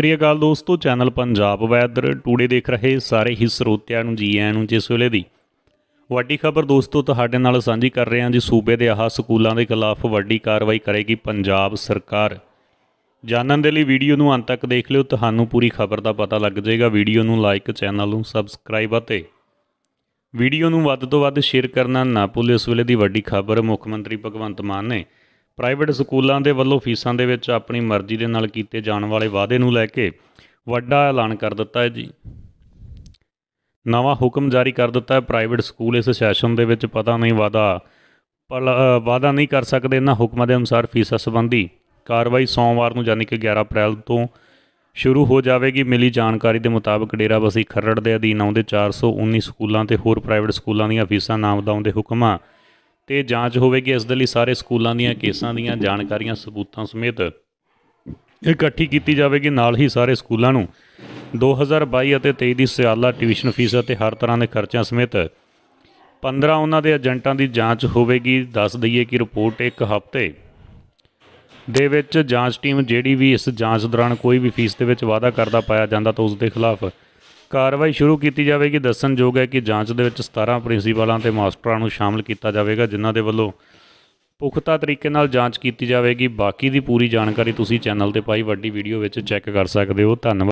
ਸ੍ਰੀ ਅਕਾਲ ਦੋਸਤੋ channel Punjab weather today ਦੇਖ ਰਹੇ ਸਾਰੇ ਹੀ ਸਰੋਤਿਆਂ ਨੂੰ ਜੀ ਆਇਆਂ ਨੂੰ ਜਿਸ ਵੇਲੇ ਦੀ ਵੱਡੀ ਖਬਰ ਦੋਸਤੋ ਤੁਹਾਡੇ ਨਾਲ ਸਾਂਝੀ ਕਰ ਰਹੇ ਹਾਂ ਜੀ ਸੂਬੇ ਦੇ ਆਹ ਸਕੂਲਾਂ ਦੇ ਖਿਲਾਫ ਵੱਡੀ ਕਾਰਵਾਈ ਕਰੇਗੀ ਪੰਜਾਬ ਸਰਕਾਰ ਜਾਣਨ ਦੇ ਲਈ ਵੀਡੀਓ ਨੂੰ ਅੰਤ ਤੱਕ ਦੇਖ ਲਿਓ ਤੁਹਾਨੂੰ ਪੂਰੀ ਖਬਰ ਦਾ ਪਤਾ ਲੱਗ ਜਾਏਗਾ ਵੀਡੀਓ ਨੂੰ ਲਾਈਕ ਚੈਨਲ ਨੂੰ ਸਬਸਕ੍ਰਾਈਬ ਅਤੇ ਵੀਡੀਓ ਨੂੰ ਵੱਧ ਤੋਂ ਵੱਧ ਸ਼ੇਅਰ ਕਰਨਾ ਨਾ ਭੁੱਲਿਓ ਇਸ ਵੇਲੇ ਦੀ ਵੱਡੀ ਖਬਰ ਮੁੱਖ ਮੰਤਰੀ ਭਗਵੰਤ ਮਾਨ ਨੇ ਪ੍ਰਾਈਵੇਟ ਸਕੂਲਾਂ ਦੇ ਵੱਲੋਂ ਫੀਸਾਂ ਦੇ ਵਿੱਚ ਆਪਣੀ ਮਰਜ਼ੀ ਦੇ ਨਾਲ ਕੀਤੇ ਜਾਣ ਵਾਲੇ ਵਾਅਦੇ ਨੂੰ ਲੈ ਕੇ ਵੱਡਾ ਐਲਾਨ ਕਰ ਦਿੱਤਾ ਹੈ ਜੀ ਨਵਾਂ ਹੁਕਮ ਜਾਰੀ ਕਰ ਦਿੱਤਾ ਹੈ ਪ੍ਰਾਈਵੇਟ ਸਕੂਲ ਇਸ ਸੈਸ਼ਨ ਦੇ ਵਿੱਚ ਪਤਾ ਨਹੀਂ ਵਾਦਾ ਵਾਦਾ ਨਹੀਂ ਕਰ ਸਕਦੇ ਇਹਨਾਂ ਹੁਕਮਾਂ ਦੇ ਅਨੁਸਾਰ ਫੀਸਾਂ ਸੰਬੰਧੀ ਕਾਰਵਾਈ ਸੋਮਵਾਰ ਨੂੰ ਯਾਨੀ ਕਿ 11 ਅਪ੍ਰੈਲ ਤੋਂ ਸ਼ੁਰੂ ਹੋ ਜਾਵੇਗੀ ਮਿਲੀ ਜਾਣਕਾਰੀ ਦੇ ਮੁਤਾਬਕ ਡੇਰਾਬਸੀ ਖਰੜ ਦੇ ਅਧੀਨ ਆਉਂਦੇ 419 ਸਕੂਲਾਂ ਤੇ ਹੋਰ ਪ੍ਰਾਈਵੇਟ ਸਕੂਲਾਂ ਦੀਆਂ ਫੀਸਾਂ ਨਾਮ ਵਧਾਉਣ ਹੁਕਮਾਂ ਤੇ ਜਾਂਚ ਹੋਵੇਗੀ ਇਸ ਦੇ ਲਈ ਸਾਰੇ ਸਕੂਲਾਂ ਦੀਆਂ ਕੇਸਾਂ ਦੀਆਂ ਜਾਣਕਾਰੀਆਂ ਸਬੂਤਾਂ ਸਮੇਤ ਇਕੱਠੀ ਕੀਤੀ ਜਾਵੇਗੀ ਨਾਲ ਹੀ ਸਾਰੇ ਸਕੂਲਾਂ ਨੂੰ 2022 ਅਤੇ 23 ਦੀ ਸਿਆਲਾ ਟਿਊਸ਼ਨ ਫੀਸ ਅਤੇ ਹਰ ਤਰ੍ਹਾਂ ਦੇ ਖਰਚਿਆਂ ਸਮੇਤ 15 ਉਹਨਾਂ ਦੇ ਏਜੰਟਾਂ ਦੀ ਜਾਂਚ ਹੋਵੇਗੀ ਦੱਸ ਦਈਏ ਕਿ ਰਿਪੋਰਟ ਇੱਕ ਹਫ਼ਤੇ ਦੇ ਵਿੱਚ ਜਾਂਚ ਟੀਮ ਜਿਹੜੀ ਵੀ ਇਸ ਜਾਂਚ ਦੌਰਾਨ ਕੋਈ ਵੀ ਫੀਸ ਦੇ ਵਿੱਚ ਵਾਅਦਾ ਕਰਦਾ ਪਾਇਆ ਜਾਂਦਾ ਤਾਂ ਉਸ ਦੇ ਖਿਲਾਫ ਕਾਰਵਾਈ ਸ਼ੁਰੂ ਕੀਤੀ ਜਾਵੇਗੀ ਦੱਸਣਯੋਗ ਹੈ ਕਿ ਜਾਂਚ ਦੇ ਵਿੱਚ 17 ਪ੍ਰਿੰਸੀਪਲਾਂ ਤੇ ਮਾਸਟਰਾਂ ਨੂੰ ਸ਼ਾਮਲ ਕੀਤਾ ਜਾਵੇਗਾ ਜਿਨ੍ਹਾਂ ਦੇ ਵੱਲੋਂ ਪੁਖਤਾ ਤਰੀਕੇ ਨਾਲ ਜਾਂਚ ਕੀਤੀ ਜਾਵੇਗੀ ਬਾਕੀ ਦੀ ਪੂਰੀ ਜਾਣਕਾਰੀ ਤੁਸੀਂ ਚੈਨਲ ਤੇ ਪਾਈ ਵੱਡੀ ਵੀਡੀਓ ਵਿੱਚ ਚੈੱਕ ਕਰ ਸਕਦੇ ਹੋ ਧੰਨਵਾਦ